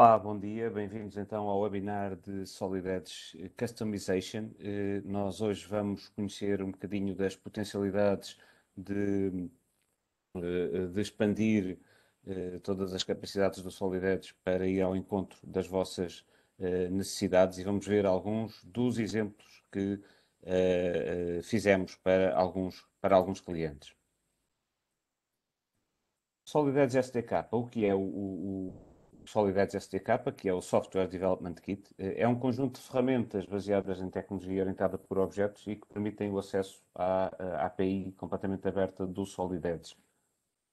Olá, bom dia, bem-vindos então ao webinar de Solidades Customization. Eh, nós hoje vamos conhecer um bocadinho das potencialidades de, eh, de expandir eh, todas as capacidades do Solidades para ir ao encontro das vossas necessidades e vamos ver alguns dos exemplos que fizemos para alguns, para alguns clientes. Solidades SDK, o que é o, o SolidEdge SDK, que é o Software Development Kit, eh, é um conjunto de ferramentas baseadas em tecnologia orientada por objetos e que permitem o acesso à, eh, API completamente aberta do SolidEdge.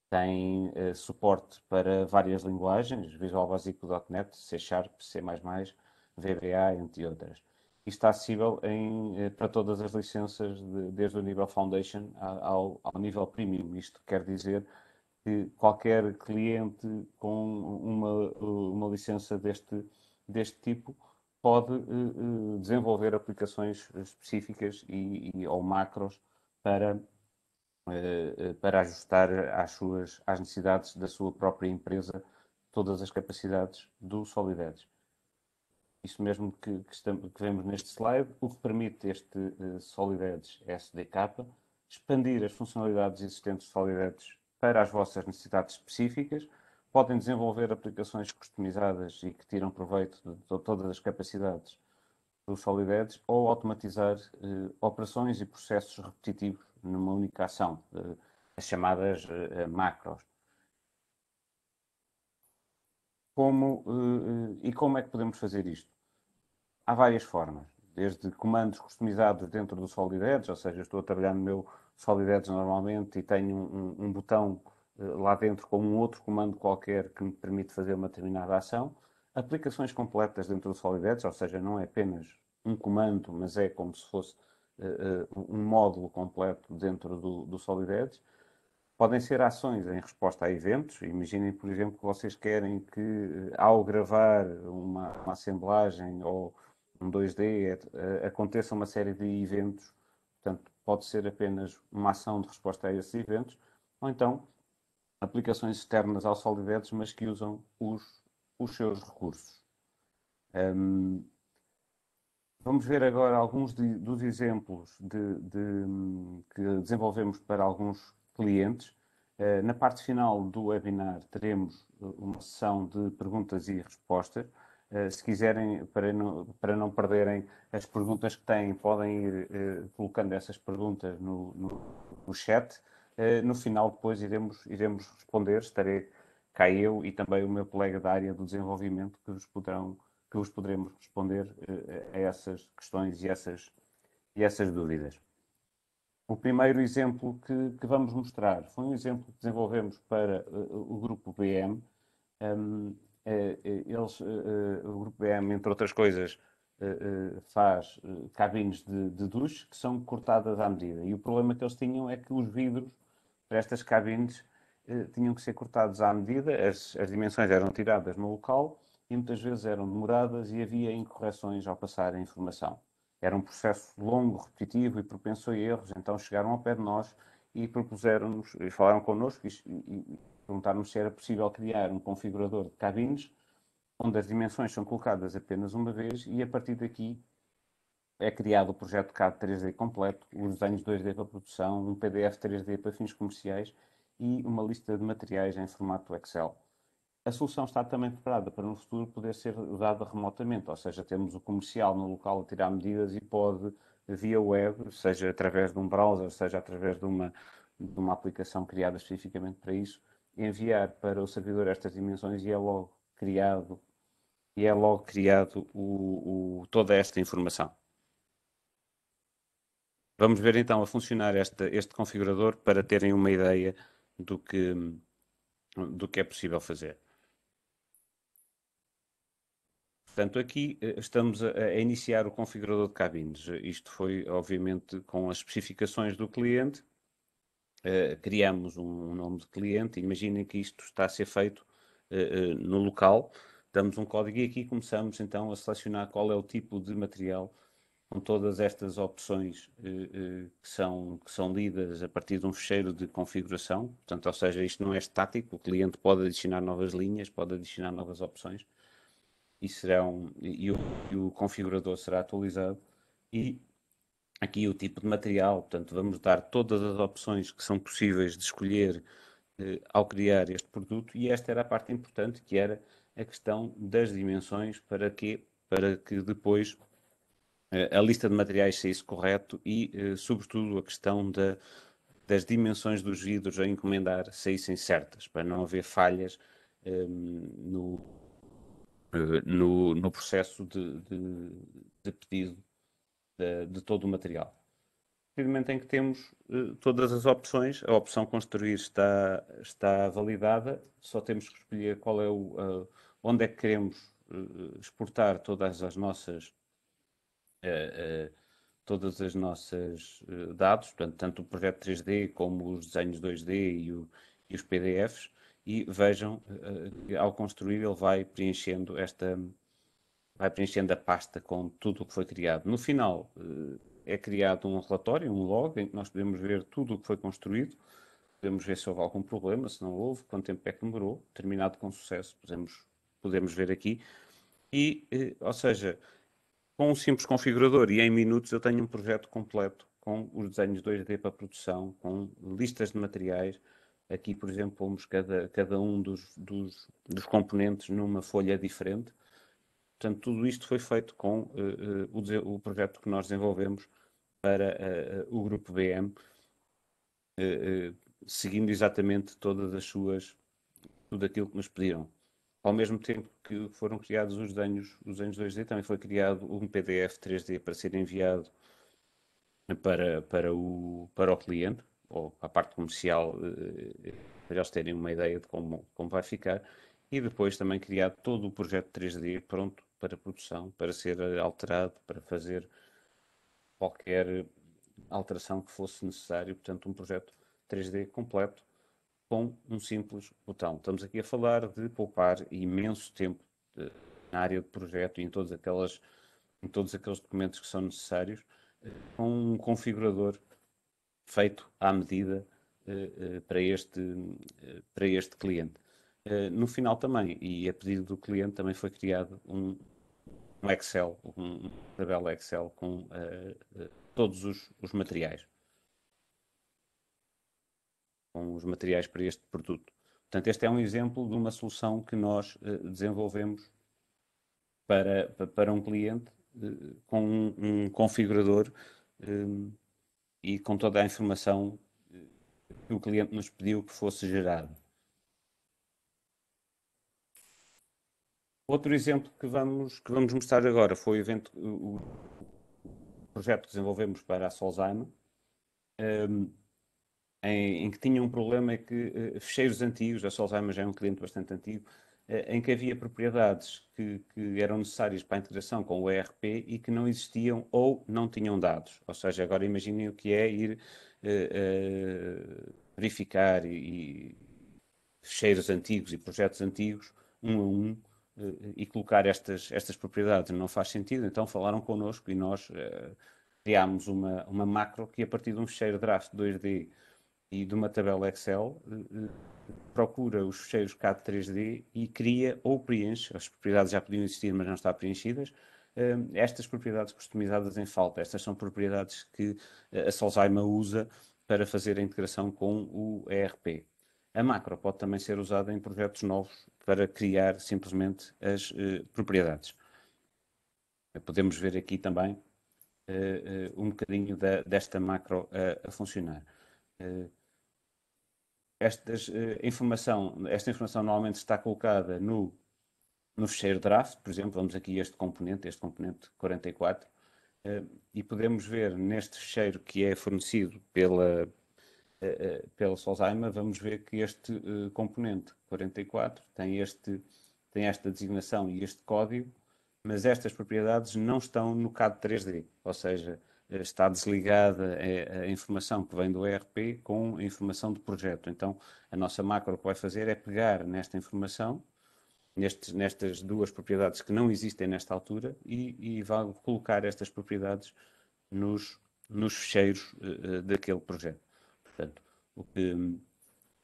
Tem uh, suporte para várias linguagens, Visual Basic.net, C Sharp, C++, VBA, entre outras. E está acessível em, para todas as licenças, de, desde o nível Foundation ao, ao nível Premium. Isto quer dizer que qualquer cliente com uma, uma licença deste, deste tipo pode uh, desenvolver aplicações específicas e, e ou macros para, uh, para ajustar às, suas, às necessidades da sua própria empresa todas as capacidades do Solidedes. Isso mesmo que, que, estamos, que vemos neste slide, o que permite este uh, Solidedes SDK expandir as funcionalidades existentes do Solidedes para as vossas necessidades específicas, podem desenvolver aplicações customizadas e que tiram proveito de, de todas as capacidades do SolidEds ou automatizar eh, operações e processos repetitivos numa única ação, eh, as chamadas eh, macros. Como, eh, eh, e como é que podemos fazer isto? Há várias formas, desde comandos customizados dentro do SolidEds, ou seja, estou a trabalhar no meu Solideds normalmente e tenho um, um botão eh, lá dentro com um outro comando qualquer que me permite fazer uma determinada ação. Aplicações completas dentro do Solideds, ou seja, não é apenas um comando, mas é como se fosse uh, um módulo completo dentro do, do SolidEdge. Podem ser ações em resposta a eventos. Imaginem, por exemplo, que vocês querem que, ao gravar uma, uma assemblagem ou um 2D, aconteça uma série de eventos. Portanto, pode ser apenas uma ação de resposta a esses eventos, ou então aplicações externas ao SolidEdge, mas que usam os, os seus recursos. Um, vamos ver agora alguns de, dos exemplos de, de, que desenvolvemos para alguns clientes. Uh, na parte final do webinar teremos eh, uma sessão de perguntas e respostas. Eh, se quiserem, para não, para não perderem as perguntas que têm, podem ir eh, colocando essas perguntas no, no, no chat. Eh, no final, depois, iremos, iremos responder. Estarei cá eu e também o meu colega da área do desenvolvimento que vos poderão que vos poderemos responder a essas questões e essas, e essas dúvidas. O primeiro exemplo que, que vamos mostrar foi um exemplo que desenvolvemos para o grupo BM, um, é, é, eles, eh, eh, o Grupo BM, entre outras coisas, eh, faz cabines de, de duche que são cortadas à medida. E o problema que eles tinham é que os vidros para estas cabines tinham que ser cortados à medida, as, as dimensões eram tiradas no local e muitas vezes eram demoradas e havia incorreções ao passar a informação. Era um processo longo, repetitivo e propenso a erros, então chegaram ao pé de nós e propuseram-nos, e falaram connosco e, e, perguntaram se era possível criar um configurador de cabines onde as dimensões são colocadas apenas uma vez e a partir daqui é criado o projeto CAD 3D completo, os desenhos 2D para produção, um PDF 3D para fins comerciais e uma lista de materiais em formato Excel. A solução está também preparada para no futuro poder ser usada remotamente, ou seja, temos o comercial no local a tirar medidas e pode, via web, seja através de um browser, seja através de uma, de uma aplicação criada especificamente para isso, enviar para o servidor estas dimensões e é logo criado e é logo criado o, o, toda esta informação. Vamos ver então a funcionar este, este configurador para terem uma ideia do que, do que é possível fazer. Portanto, aqui eh, estamos a, a, iniciar o configurador de cabines. Isto foi, obviamente, com as especificações do cliente eh, criamos um, um, nome de cliente, imaginem que isto está a ser feito uh, no local, damos um código e aqui começamos então a selecionar qual é o tipo de material com todas estas opções que, são, que são lidas a partir de um fecheiro de configuração, portanto, ou seja, isto não é estático, o cliente pode adicionar novas linhas, pode adicionar novas opções, e serão e o, e o, configurador será atualizado e aqui o tipo de material, portanto, vamos dar todas as opções que são possíveis de escolher eh, ao criar este produto e esta era a parte importante, que era a questão das dimensões para que, para que depois eh, a lista de materiais saísse correto e, eh, sobretudo, a questão da, das dimensões dos vidros a encomendar saíssem certas, para não haver falhas ehm, no, eh, no, no, processo de, de, de pedido de, de todo o material. A momento em que temos uh, todas as opções, a opção construir está, está validada, só temos que escolher qual é o, uh, onde é que queremos uh, exportar todas as nossas eh, todas as nossas dados, portanto, tanto o projeto 3D como os desenhos 2D e, o, e os PDFs, e vejam, ao construir ele vai preenchendo esta, vai preenchendo a pasta com tudo o que foi criado. No final, eh, é criado um relatório, um log, em que nós podemos ver tudo o que foi construído, podemos ver se houve algum problema, se não houve, quanto tempo é que demorou, terminado com sucesso, podemos, podemos ver aqui. E, eh, ou seja, com um simples configurador e em minutos eu tenho um projeto completo com os desenhos 2D para produção, com listas de materiais. Aqui, por exemplo, pomos cada, cada um dos, dos, dos componentes numa folha diferente Portanto, tudo isto foi feito com uh, uh, o, o, projeto que nós desenvolvemos para uh, o Grupo BM, seguindo exatamente todas as suas, tudo aquilo que nos pediram. Ao mesmo tempo que foram criados os desenhos, os desenhos 2D, também foi criado um PDF 3D para ser enviado para, para, o, para o cliente, ou para a parte comercial, para eles terem uma ideia de como, como vai ficar e depois também criado todo o projeto 3D pronto para produção, para ser alterado, para fazer qualquer alteração que fosse necessário. Portanto, um projeto 3D completo com um simples botão. Estamos aqui a falar de poupar imenso tempo de, eh, na área de projeto e em, todas aquelas, em todos aqueles documentos que são necessários, eh, com um configurador feito à medida eh, para este, para este cliente. Eh, no final também, e a pedido do cliente também foi criado um, um Excel, um, uma tabela Excel com uh, todos os, os, materiais. Com os materiais para este produto. Portanto, este é um exemplo de uma solução que nós uh, desenvolvemos para, para um cliente uh, com um, um configurador e com toda a informação que o cliente nos pediu que fosse gerado. Outro exemplo que vamos, que vamos mostrar agora foi o evento, o, projeto que desenvolvemos para a Solzheim, um, ehm, em, em, que tinha um problema é que uh, fecheiros antigos, a Solzheim já é um cliente bastante antigo, uh, em que havia propriedades que, que, eram necessárias para a integração com o ERP e que não existiam ou não tinham dados. Ou seja, agora imaginem o que é ir uh, verificar e, e fecheiros antigos e projetos antigos um a um eh, e colocar estas, estas propriedades não faz sentido, então falaram connosco e nós eh, criámos uma, uma macro que a partir de um fecheiro draft 2D e de uma tabela Excel eh, procura os fecheiros CAD 3D e cria ou preenche, as propriedades já podiam existir mas não estão preenchidas, estas propriedades customizadas em falta. Estas são propriedades que a Solzheimer usa para fazer a integração com o ERP. A macro pode também ser usada em projetos novos para criar simplesmente as uh, propriedades. Eh, podemos ver aqui também uh, um bocadinho da, desta macro a, a funcionar. Estas, informação, esta informação normalmente está colocada no, no fecheiro draft, por exemplo, vamos aqui este componente, este componente 44, e podemos ver neste fecheiro que é fornecido pela, uh, eh, eh, pelo Solzheimer, vamos ver que este uh, componente 44 tem, este, tem esta designação e este código, mas estas propriedades não estão no CAD 3D, ou seja, está desligada a, a informação que vem do ERP com a informação do projeto. Então, a nossa macro que vai fazer é pegar nesta informação, nestes, nestas duas propriedades que não existem nesta altura, e, e vai colocar estas propriedades nos, nos fecheiros uh, daquele projeto. Portanto, o que,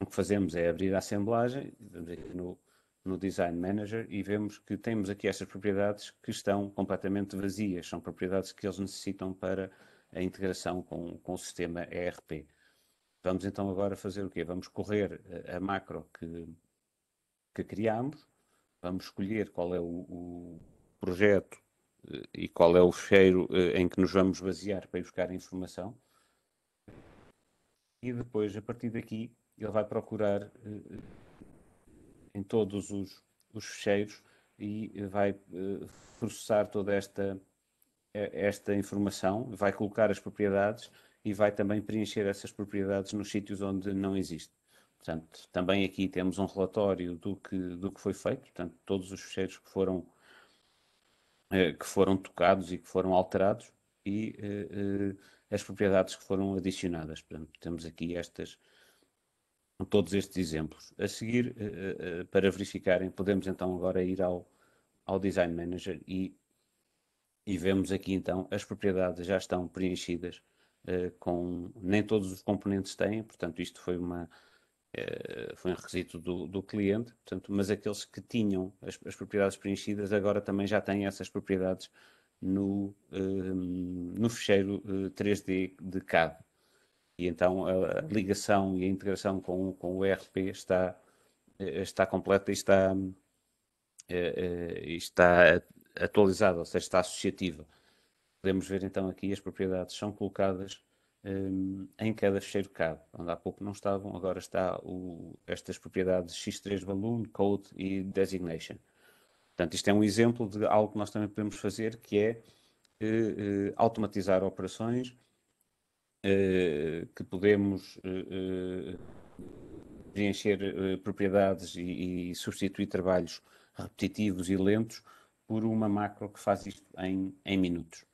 o que fazemos é abrir a assemblagem, vamos aqui no, no Design Manager e vemos que temos aqui estas propriedades que estão completamente vazias, são propriedades que eles necessitam para a integração com, com o sistema ERP. Vamos então agora fazer o quê? Vamos correr a, a macro que, que criamos, vamos escolher qual é o, o, projeto eh, e qual é o fecheiro eh, em que nos vamos basear para ir buscar a informação e depois, a partir daqui, ele vai procurar eh, eh, em todos os, os fecheiros e vai eh, processar toda esta, esta informação, vai colocar as propriedades e vai também preencher essas propriedades nos sítios onde não existe. Portanto, também aqui temos um relatório do que, do que foi feito, portanto, todos os fecheiros que foram, que foram tocados e que foram alterados e as propriedades que foram adicionadas. Portanto, temos aqui estas, todos estes exemplos. A seguir, eh, eh, eh, para verificarem, podemos então agora ir ao, ao Design Manager e, e vemos aqui então as propriedades já estão preenchidas com, nem todos os componentes têm, portanto isto foi uma, foi um requisito do, do cliente, portanto, mas aqueles que tinham as, as, propriedades preenchidas agora também já têm essas propriedades no, ehm, no fecheiro 3D eh, de CAD. E então a ligação e a integração com, com o ERP está, eh, está completa e está, eh, está atualizada, ou seja, está associativa. Podemos ver então aqui as propriedades são colocadas um, ehm, em cada fecheiro CAD, onde há pouco não estavam, agora está o, estas propriedades X3 Balloon, Code e Designation. Portanto, isto é um exemplo de algo que nós também podemos fazer, que é eh, eh automatizar operações eh, que podemos eh, eh preencher eh, propriedades e, e, substituir trabalhos repetitivos e lentos por uma macro que faz isto em, em minutos.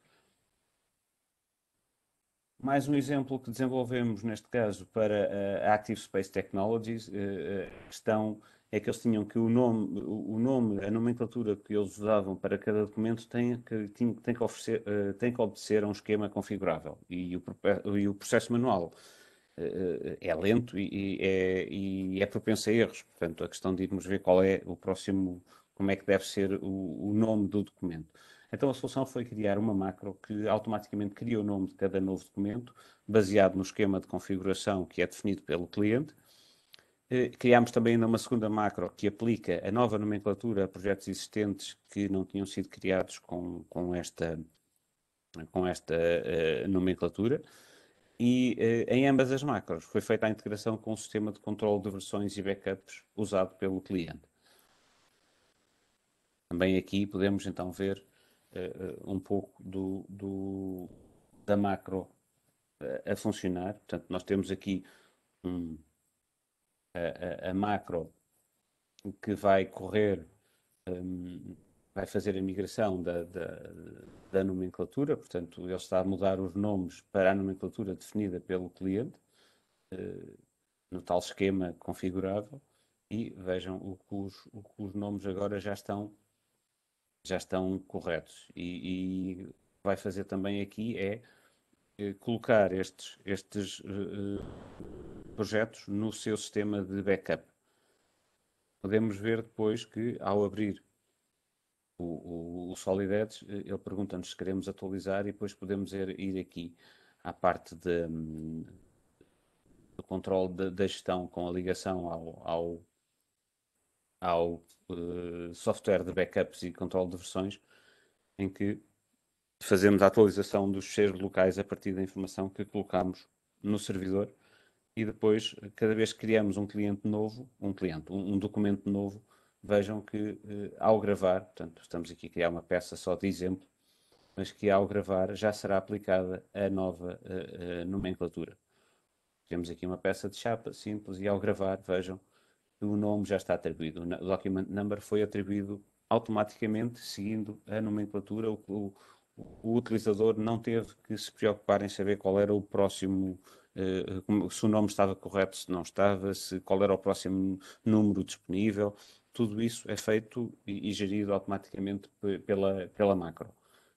Mais um exemplo que desenvolvemos, neste caso, para a Active Space Technologies, a questão é que eles tinham que o nome, o nome, a nomenclatura que eles usavam para cada documento tem que, tem, tem que, oferecer, eh, tem que obedecer a um esquema configurável e o, e o processo manual eh, eh, é lento e, é, e, é, propenso a erros. Portanto, a questão de irmos ver qual é o próximo, como é que deve ser o, o nome do documento. Então a solução foi criar uma macro que automaticamente cria o nome de cada novo documento, baseado no esquema de configuração que é definido pelo cliente, eh, criámos também ainda uma segunda macro que aplica a nova nomenclatura a projetos existentes que não tinham sido criados com, com esta, com esta uh, nomenclatura. E uh, em ambas as macros foi feita a integração com o sistema de controle de versões e backups usado pelo cliente. Também aqui podemos então ver uh, um pouco do, do da macro a funcionar. Portanto, nós temos aqui um, a, a, macro que vai correr, um, vai fazer a migração da, da, da, nomenclatura, portanto, ele está a mudar os nomes para a nomenclatura definida pelo cliente, uh, no tal esquema configurável, e vejam o que os, o que os nomes agora já estão, já estão corretos. E, e vai fazer também aqui é, é colocar estes, estes uh, projetos no seu sistema de backup. Podemos ver depois que, ao abrir o, o, o Solid Edge, eh, ele pergunta-nos se queremos atualizar e depois podemos ir, er, ir aqui à parte de, hum, do controle da gestão com a ligação ao, ao, ao uh, software de backups e controle de versões, em que fazemos a atualização dos seres locais a partir da informação que colocamos no servidor e depois, cada vez que criamos um cliente novo, um cliente, um, um documento novo, vejam que eh, ao gravar, portanto, estamos aqui a criar uma peça só de exemplo, mas que ao gravar já será aplicada a nova a, eh, eh, nomenclatura. Temos aqui uma peça de chapa simples e ao gravar, vejam, o nome já está atribuído. O document number foi atribuído automaticamente seguindo a nomenclatura. O, o, o utilizador não teve que se preocupar em saber qual era o próximo eh, eh, se o nome estava correto, se não estava, se qual era o próximo número disponível. Tudo isso é feito e, gerido automaticamente pela, pela macro.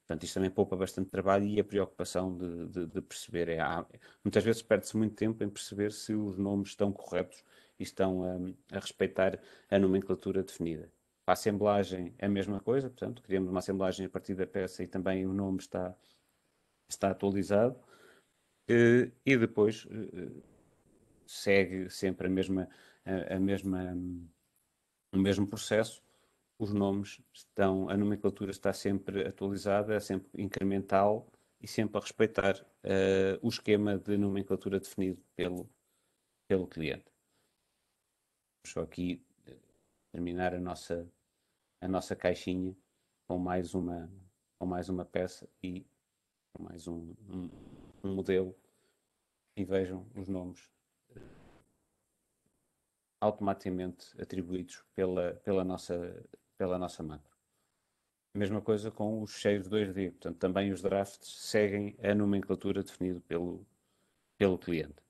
Portanto, isto também poupa bastante trabalho e a preocupação de, de, de perceber. É, há, muitas vezes perde-se muito tempo em perceber se os nomes estão corretos e estão a, a respeitar a nomenclatura definida. A assemblagem é a mesma coisa, portanto, criamos uma assemblagem a partir da peça e também o nome está, está atualizado. Eh, e depois eh, eh, segue sempre a mesma, a, a mesma, o mesmo processo. Os nomes estão, a nomenclatura está sempre atualizada, é sempre incremental e sempre a respeitar uh, o esquema de nomenclatura definido pelo, pelo cliente. Só aqui terminar a nossa, a nossa caixinha com mais uma, com mais uma peça e mais um, um um modelo e vejam os nomes automaticamente atribuídos pela, pela, nossa, pela nossa macro. mesma coisa com os cheios 2D, portanto, também os drafts seguem a nomenclatura definida pelo, pelo cliente.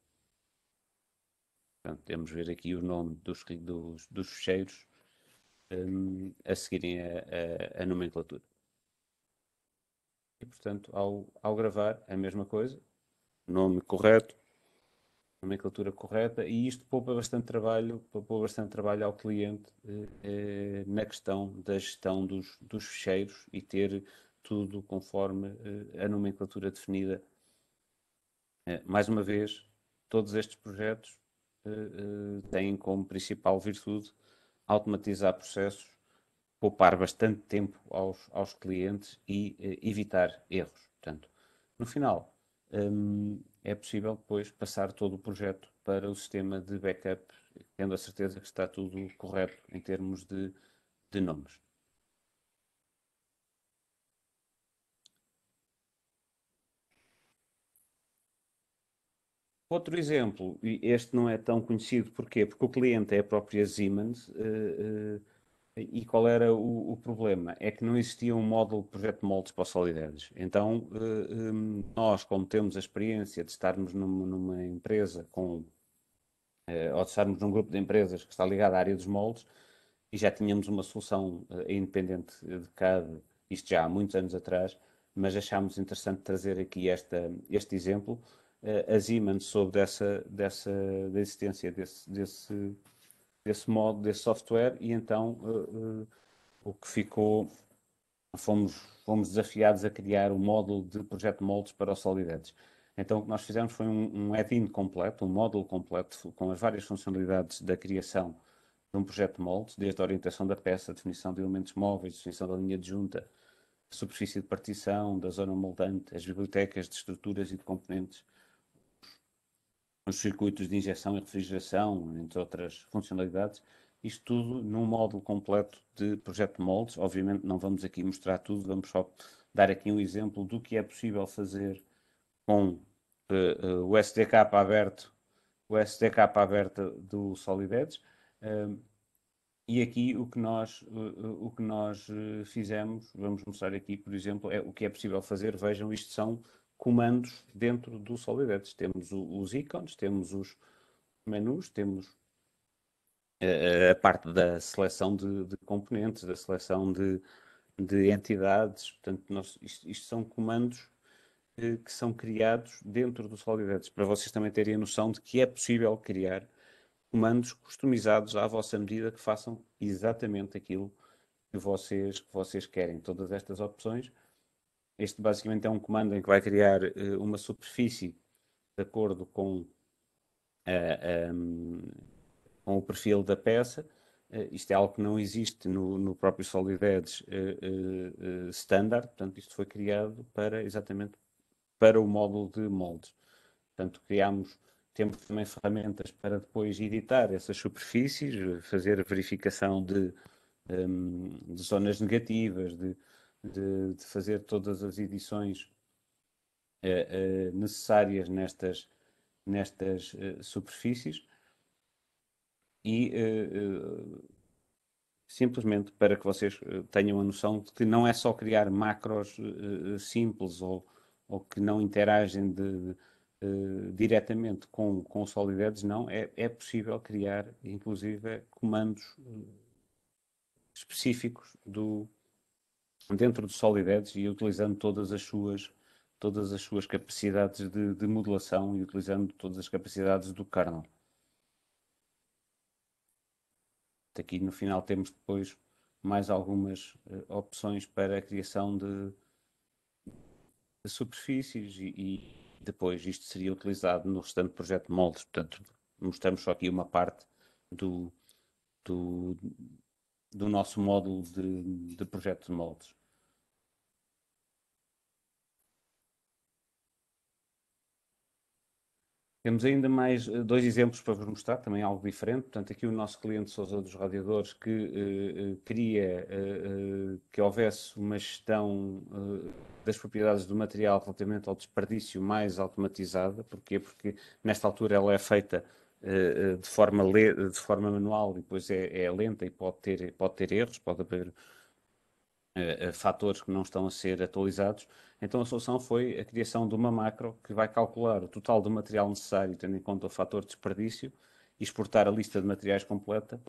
Portanto, temos ver aqui o nome dos, dos, dos fecheiros um, a seguirem a, a, a nomenclatura portanto, ao, ao gravar, é a mesma coisa, nome correto, nomenclatura correta, e isto poupa bastante trabalho, poupa bastante trabalho ao cliente eh, eh, na questão da gestão dos, dos fecheiros e ter tudo conforme eh, a nomenclatura definida. Eh, mais uma vez, todos estes projetos eh, eh, têm como principal virtude automatizar processos poupar bastante tempo aos, aos clientes e uh, evitar erros. Portanto, no final, um, é possível depois passar todo o projeto para o sistema de backup, tendo a certeza que está tudo correto em termos de, de nomes. Outro exemplo, e este não é tão conhecido, porquê? Porque o cliente é a própria Siemens, uh, uh, e qual era o, o, problema? É que não existia um módulo de projeto de moldes para o Então, eh, eh, nós, como temos a experiência de estarmos numa, numa empresa com, eh, ou de estarmos num grupo de empresas que está ligado à área dos moldes, e já tínhamos uma solução independente de cada isto já há muitos anos atrás, mas achámos interessante trazer aqui esta, este exemplo. A Siemens soube dessa, dessa, da existência desse, desse desse modo, desse software, e então uh, uh, o que ficou, fomos, fomos desafiados a criar o um módulo de projeto moldes para o Solidetes. Então o que nós fizemos foi um, um add-in completo, um módulo completo com as várias funcionalidades da criação de um projeto de moldes, desde a orientação da peça, definição de elementos móveis, definição da linha de junta, superfície de partição, da zona moldante, as bibliotecas de estruturas e de componentes, os circuitos de injeção e refrigeração, entre outras funcionalidades, isto tudo num módulo completo de projeto de moldes. Obviamente não vamos aqui mostrar tudo, vamos só dar aqui um exemplo do que é possível fazer com uh, uh, o SDK aberto, o SDK aberto do SolidEdge. Ehm, uh, e aqui o que nós, eh, o que nós fizemos, vamos mostrar aqui, por exemplo, é o que é possível fazer. Vejam, isto são comandos dentro do SolidEdge. Temos o, os ícones, temos os menus, temos eh, eh, a parte da seleção de, de componentes, da seleção de, de entidades. Portanto, nós, isto, isto são comandos eh, que são criados dentro do SolidEdge, para vocês também terem a noção de que é possível criar comandos customizados à vossa medida que façam exatamente aquilo que vocês, que vocês querem. Todas estas opções este basicamente é um comando em que vai criar uh, uma superfície de acordo com, uh, eh, um, ehm, com o perfil da peça. Uh, isto é algo que não existe no, no próprio SolidEdge standard, portanto, isto foi criado para exatamente para o módulo de moldes. Portanto, criámos temos também ferramentas para depois editar essas superfícies, fazer verificação de, um, ehm, de zonas negativas, de de, de fazer todas as edições uh, uh, necessárias nestas, nestas eh, superfícies e simplesmente para que vocês tenham a noção de que não é só criar macros simples ou, ou que não interagem de, de Uh, diretamente com, com Solidedes, não. É, é possível criar, inclusive, comandos específicos do, dentro do Solideds e utilizando todas as suas todas as suas capacidades de, de modelação e utilizando todas as capacidades do kernel. Aqui no final temos depois mais algumas uh, opções para a criação de, de superfícies e, e, depois isto seria utilizado no restante projeto de moldes. Portanto, mostramos só aqui uma parte do, do, do nosso módulo de, de projeto de moldes. Temos ainda mais eh, dois exemplos para vos mostrar, também algo diferente. Portanto, aqui o nosso cliente Sousa dos Radiadores, que eh, eh, queria que houvesse uma gestão das propriedades do material relativamente ao desperdício mais automatizada. Porquê? Porque nesta altura ela é feita de forma, de forma manual e depois é, é, lenta e pode ter, pode ter erros, pode haver fatores que não estão a ser atualizados então a solução foi a criação de uma macro que vai calcular o total do material necessário, tendo em conta o fator de desperdício, e exportar a lista de materiais completa.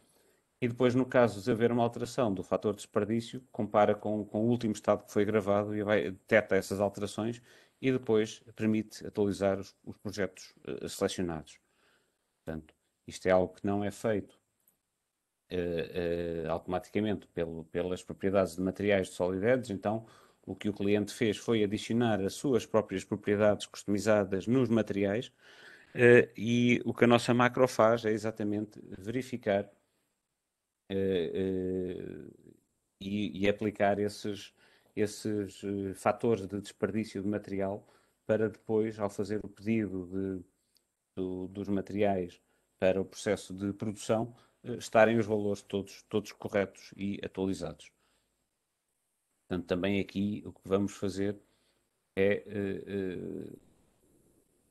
E depois, no caso de haver uma alteração do fator de desperdício, compara com, com o último estado que foi gravado e vai, detecta essas alterações e depois permite atualizar os, os projetos uh, selecionados. Portanto, isto é algo que não é feito uh, uh, automaticamente pelo, pelas propriedades de materiais de Solidedes, então o que o cliente fez foi adicionar as suas próprias propriedades customizadas nos materiais uh, e o que a nossa macro faz é exatamente verificar uh, e, e, aplicar esses, esses fatores de desperdício de material para depois, ao fazer o pedido de, do, dos materiais para o processo de produção, estarem os valores todos, todos corretos e atualizados. Portanto, também aqui o que vamos fazer é uh, uh,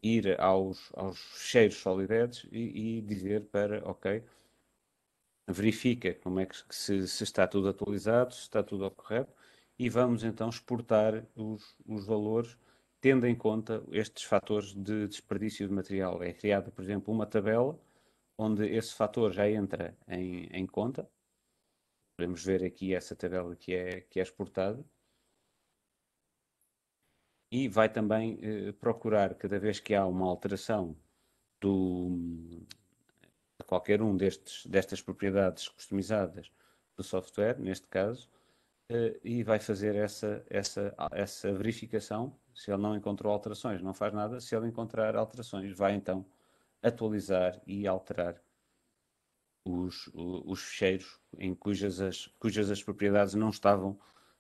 ir aos, aos cheiros solidários e, e, dizer para, ok, verifica como é que se, se, está tudo atualizado, se está tudo correto, e vamos então exportar os, os valores tendo em conta estes fatores de desperdício de material. É criada, por exemplo, uma tabela onde esse fator já entra em, em conta, Podemos ver aqui essa tabela que é, que é exportada. E vai também eh, procurar, cada vez que há uma alteração do, de qualquer um destes, destas propriedades customizadas do software, neste caso, eh, e vai fazer essa, essa, essa verificação. Se ele não encontrou alterações, não faz nada. Se ele encontrar alterações, vai então atualizar e alterar os, os, os ficheiros em cujas as, cujas as propriedades não estavam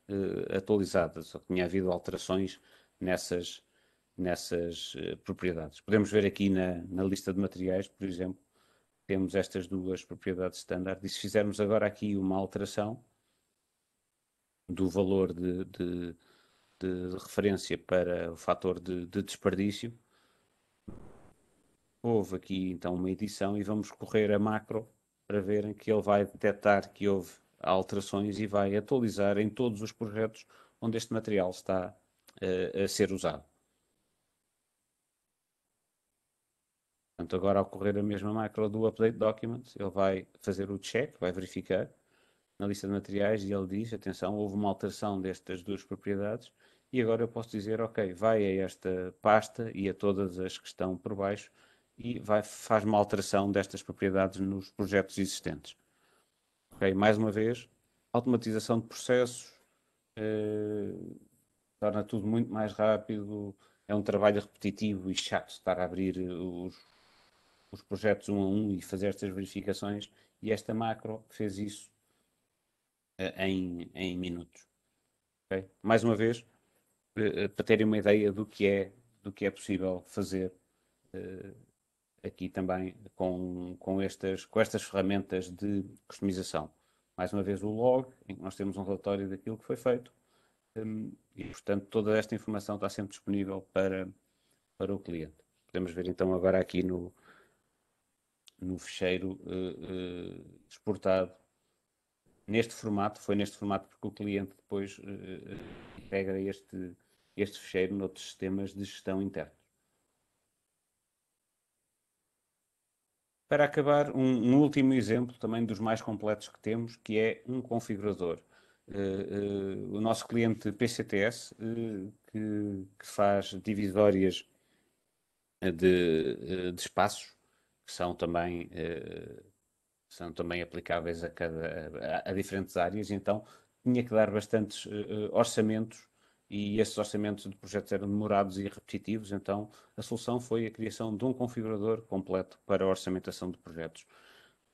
uh, atualizadas, ou que tinha havido alterações nessas, nessas uh, propriedades. Podemos ver aqui na, na lista de materiais, por exemplo, temos estas duas propriedades standard, e se fizermos agora aqui uma alteração do valor de, de, de referência para o fator de, de desperdício, houve aqui então uma edição e vamos correr a macro para verem que ele vai detectar que houve alterações e vai atualizar em todos os projetos onde este material está uh, a ser usado. Portanto, agora ao correr a mesma macro do Update Documents, ele vai fazer o check, vai verificar na lista de materiais e ele diz, atenção, houve uma alteração destas duas propriedades e agora eu posso dizer, ok, vai a esta pasta e a todas as que estão por baixo e vai, faz uma alteração destas propriedades nos projetos existentes. Okay? Mais uma vez, automatização de processos eh, torna tudo muito mais rápido, é um trabalho repetitivo e chato estar a abrir eh, os, os projetos um a um e fazer estas verificações, e esta macro fez isso eh, em, em minutos. Okay? Mais uma vez, eh, eh para terem uma ideia do que é, do que é possível fazer eh, aqui também com, com, estas, com estas ferramentas de customização. Mais uma vez o log, em que nós temos um relatório daquilo que foi feito hum, e, portanto, toda esta informação está sempre disponível para, para o cliente. Podemos ver então agora aqui no, no fecheiro eh, eh, exportado neste formato, foi neste formato porque o cliente depois eh, integra este, este fecheiro noutros sistemas de gestão interna. Para acabar, um, um, último exemplo também dos mais completos que temos, que é um configurador. Uh, uh, o nosso cliente PCTS, uh, eh, que, que, faz divisórias de, de, espaços, que são também, são também aplicáveis a, cada, a, a diferentes áreas, então tinha que dar bastantes orçamentos e esses orçamentos de projetos eram demorados e repetitivos, então a solução foi a criação de um configurador completo para a orçamentação de projetos.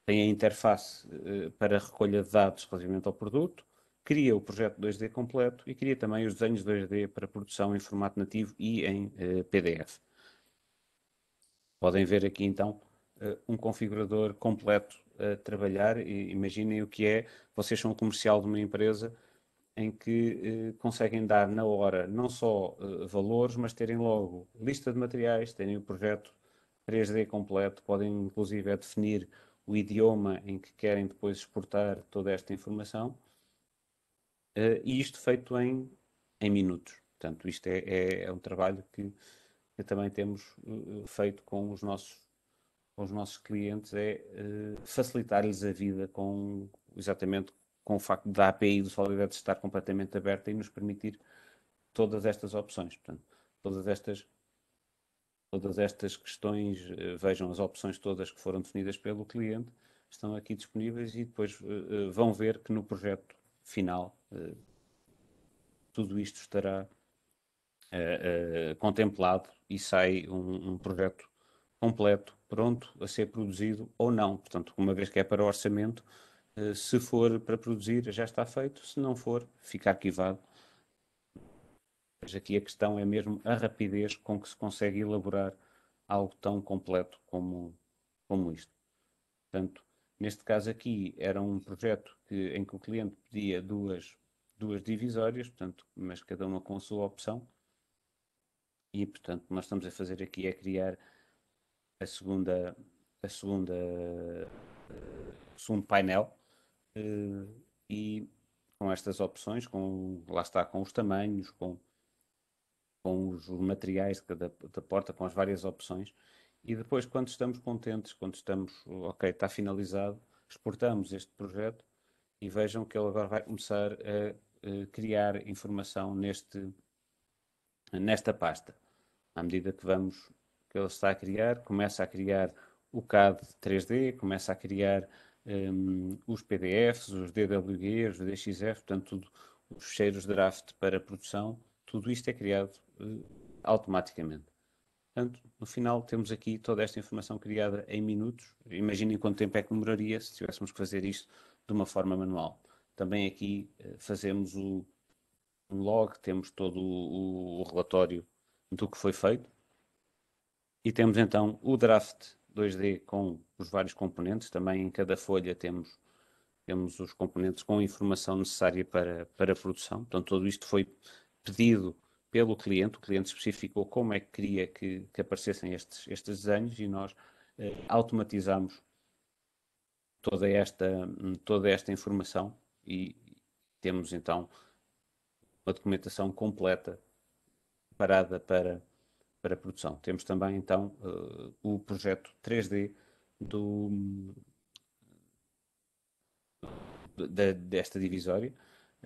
Tem a interface eh, para a recolha de dados relativamente ao produto, cria o projeto 2D completo e cria também os desenhos 2D para produção em formato nativo e em eh, PDF. Podem ver aqui então eh, um configurador completo a trabalhar e imaginem o que é, vocês são um comercial de uma empresa em que eh, conseguem dar na hora não só eh, valores, mas terem logo lista de materiais, terem o projeto 3D completo, podem inclusive é definir o idioma em que querem depois exportar toda esta informação, eh, e isto feito em, em minutos. Portanto, isto é, é, é um trabalho que, que, também temos feito com os nossos, com os nossos clientes, é facilitar-lhes a vida com exatamente com o facto da API do SolidEdge estar completamente aberta e nos permitir todas estas opções. Portanto, todas estas, todas estas questões, eh, vejam as opções todas que foram definidas pelo cliente, estão aqui disponíveis e depois eh, eh, vão ver que no projeto final tudo isto estará contemplado e sai um, um, projeto completo, pronto a ser produzido ou não. Portanto, uma vez que é para orçamento, eh, se for para produzir, já está feito, se não for, fica arquivado. Mas aqui a questão é mesmo a rapidez com que se consegue elaborar algo tão completo como, como isto. Portanto, neste caso aqui era um projeto que, em que o cliente pedia duas, duas divisórias, portanto, mas cada uma com a sua opção. E, portanto, nós estamos a fazer aqui é criar a segunda, a segunda, uh, eh, segundo painel, eh, e com estas opções, com, lá está, com os tamanhos, com, com os materiais da, da porta, com as várias opções. E depois, quando estamos contentes, quando estamos, ok, está finalizado, exportamos este projeto e vejam que ele agora vai começar a, a criar informação neste, nesta pasta. À medida que vamos, que ele está a criar, começa a criar o CAD 3D, começa a criar um, os PDFs, os DWGs, os DXF, portanto, tudo, os fecheiros draft para produção, tudo isto é criado uh, automaticamente. Portanto, no final temos aqui toda esta informação criada em minutos. Imaginem quanto tempo é que demoraria se tivéssemos que fazer isto de uma forma manual. Também aqui uh, fazemos o um log, temos todo o, o relatório do que foi feito e temos então o draft 2D com os vários componentes, também em cada folha temos, temos os componentes com a informação necessária para, para a produção. Portanto, tudo isto foi pedido pelo cliente, o cliente especificou como é que queria que, que aparecessem estes, estes desenhos e nós eh, automatizamos toda esta, toda esta informação e temos então uma documentação completa parada para, para produção. Temos também, então, uh, o projeto 3D do, da, desta divisória,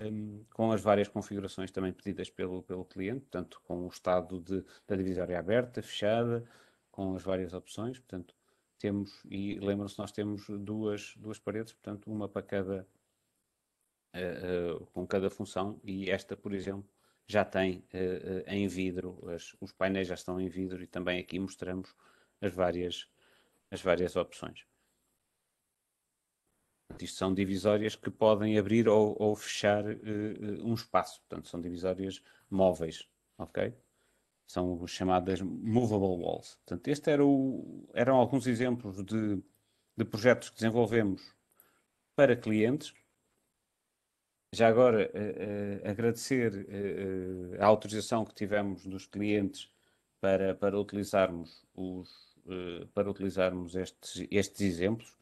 um, ehm, com as várias configurações também pedidas pelo, pelo cliente, portanto, com o estado de, da divisória aberta, fechada, com as várias opções, portanto, temos, e lembram-se, nós temos duas, duas paredes, portanto, uma para cada, uh, uh, com cada função, e esta, por exemplo, já tem eh, eh, em vidro, as, os painéis já estão em vidro e também aqui mostramos as várias, as várias opções. Isto são divisórias que podem abrir ou, ou fechar eh, um espaço, portanto são divisórias móveis, ok? São chamadas movable walls. Portanto, este era o, eram alguns exemplos de, de projetos que desenvolvemos para clientes já agora, uh, uh, agradecer eh, a autorização que tivemos dos clientes para, para utilizarmos, os, para utilizarmos estes, estes exemplos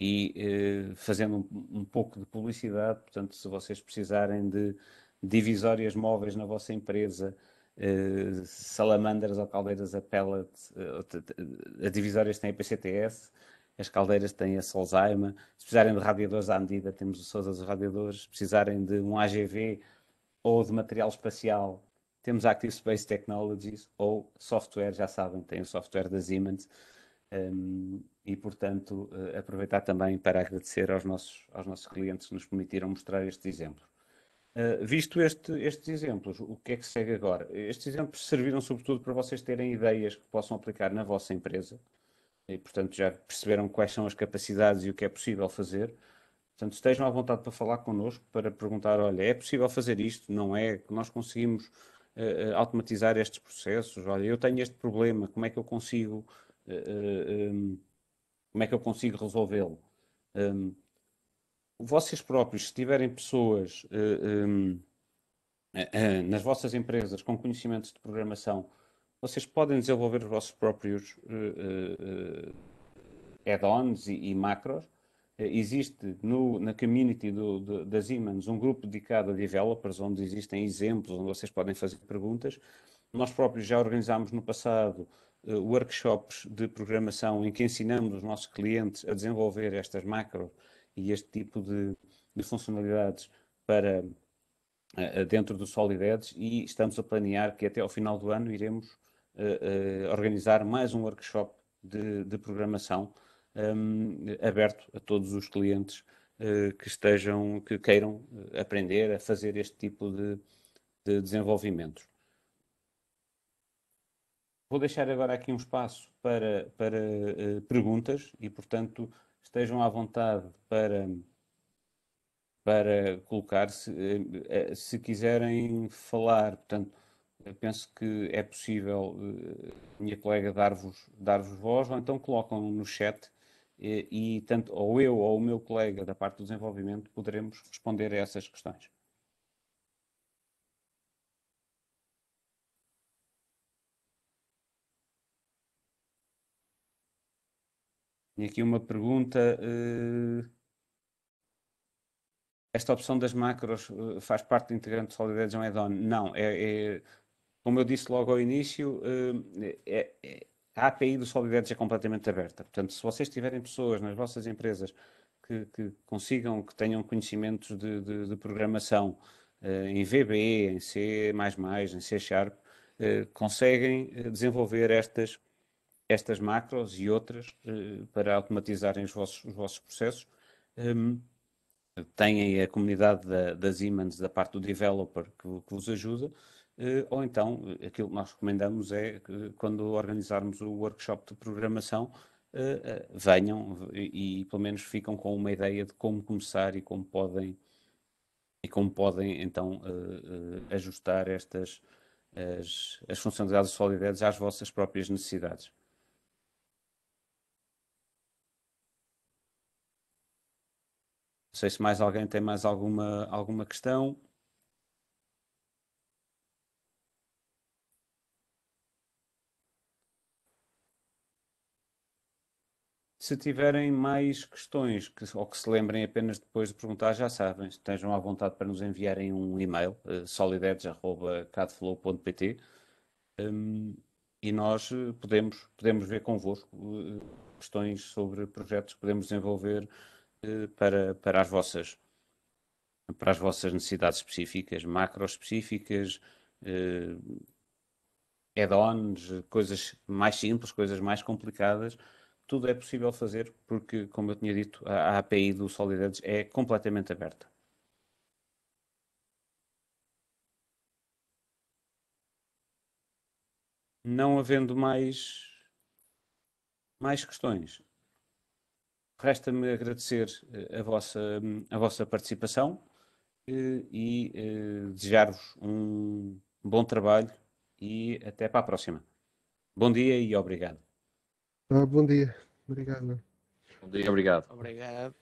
e fazendo um, um pouco de publicidade, portanto, se vocês precisarem de divisórias móveis na vossa empresa, Uh, salamandras ou caldeiras a pellet, uh, a divisórias têm PCTS, as caldeiras têm a Solzaima, se precisarem de radiadores à medida, temos o Sousa dos Radiadores, se precisarem de um AGV ou de material espacial, temos a Active Space Technologies ou software, já sabem, tem o software da Siemens. Um, e, portanto, uh, aproveitar também para agradecer aos nossos, aos nossos clientes que nos permitiram mostrar estes exemplos. Uh, eh, visto este, estes exemplos, o que é que segue agora? Estes exemplos serviram sobretudo para vocês terem ideias que possam aplicar na vossa empresa e, portanto, já perceberam quais são as capacidades e o que é possível fazer. Portanto, estejam à vontade para falar connosco, para perguntar: olha, é possível fazer isto? Não é? Nós conseguimos uh, automatizar estes processos? Olha, eu tenho este problema, como é que eu consigo, uh, eh, um, ehm, como é que eu consigo resolvê-lo? Um, ehm, vocês próprios, se tiverem pessoas uh, um, ehm, nas vossas empresas com conhecimentos de programação vocês podem desenvolver os vossos próprios uh, uh, add-ons e, e, macros. Uh, existe no, na community do, do, das Imans um grupo dedicado a developers, onde existem exemplos, onde vocês podem fazer perguntas. Nós próprios já organizámos no passado workshops de programação em que ensinamos os nossos clientes a desenvolver estas macros e este tipo de, de funcionalidades para dentro do Solid Edge e estamos a planear que até ao final do ano iremos uh, organizar mais um workshop de, de programação um, ehm, aberto a todos os clientes uh, que estejam, que queiram aprender a fazer este tipo de, de Vou deixar agora aqui um espaço para, para uh, perguntas e, portanto, estejam à vontade para, para colocar, se, uh, se quiserem falar, portanto, penso que é possível, eh, minha colega, dar-vos dar voz, ou então colocam no chat e, eh, e tanto ou eu ou o meu colega da parte do desenvolvimento poderemos responder a essas questões. E aqui uma pergunta. Eh, esta opção das macros faz parte do integrante de Solid Edge on Add-on? Não, é, é, como eu disse logo ao início, eh, é, é, a API do Edge é completamente aberta. Portanto, se vocês tiverem pessoas nas vossas empresas que, que consigam, que tenham conhecimentos de, de, de programação eh, em VB, em C, em C Sharp, eh, conseguem desenvolver estas, estas macros e outras para automatizarem os vossos, os vossos processos. Hum, têm a comunidade da, das imans da parte do developer, que, que vos ajuda. Eh, ou então eh, aquilo que nós recomendamos é que eh, quando organizarmos o workshop de programação, venham e, e pelo menos ficam com uma ideia de como começar e como podem e como podem então ajustar estas as, as funcionalidades solidárias às vossas próprias necessidades. Não sei se mais alguém tem mais alguma, alguma questão. Se tiverem mais questões que, ou que se lembrem apenas depois de perguntar, já sabem, estejam à vontade para nos enviarem um e-mail, uh, eh, solidedes.cadflow.pt um, e nós eh, podemos, podemos ver convosco uh, questões sobre projetos que podemos desenvolver uh, para, para, as vossas, para as vossas necessidades específicas, macro específicas, uh, add-ons, coisas mais simples, coisas mais complicadas tudo é possível fazer, porque, como eu tinha dito, a API do SolidEdge é completamente aberta. Não havendo mais, mais questões, resta-me agradecer eh, a vossa, a vossa participação eh, e, e eh, desejar-vos um bom trabalho e até para a próxima. Bom dia e obrigado. Ah, bom dia. Obrigado. Bom dia, obrigado. Obrigado.